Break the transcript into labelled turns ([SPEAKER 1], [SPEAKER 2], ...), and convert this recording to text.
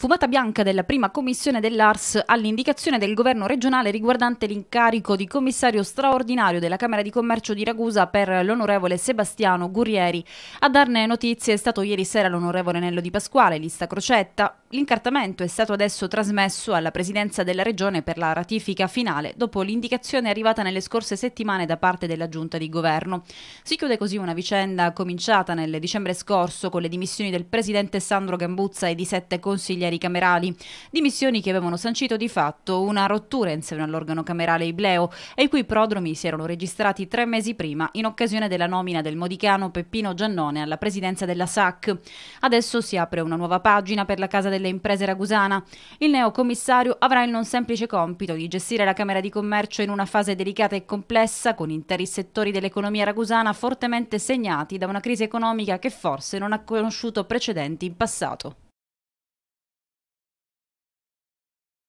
[SPEAKER 1] Fumata bianca della prima commissione dell'ARS all'indicazione del governo regionale riguardante l'incarico di commissario straordinario della Camera di Commercio di Ragusa per l'onorevole Sebastiano Gurrieri. A darne notizie è stato ieri sera l'onorevole Nello Di Pasquale, lista crocetta. L'incartamento è stato adesso trasmesso alla presidenza della regione per la ratifica finale dopo l'indicazione arrivata nelle scorse settimane da parte della giunta di governo. Si chiude così una vicenda cominciata nel dicembre scorso con le dimissioni del presidente Sandro Gambuzza e di sette consiglieri consiglieri camerali, dimissioni che avevano sancito di fatto una rottura in seno all'organo camerale Ibleo e i cui prodromi si erano registrati tre mesi prima in occasione della nomina del modicano Peppino Giannone alla presidenza della SAC. Adesso si apre una nuova pagina per la Casa delle Imprese Ragusana. Il neocommissario avrà il non semplice compito di gestire la Camera di Commercio in una fase delicata e complessa con interi settori dell'economia ragusana fortemente segnati da una crisi economica che forse non ha conosciuto precedenti in passato.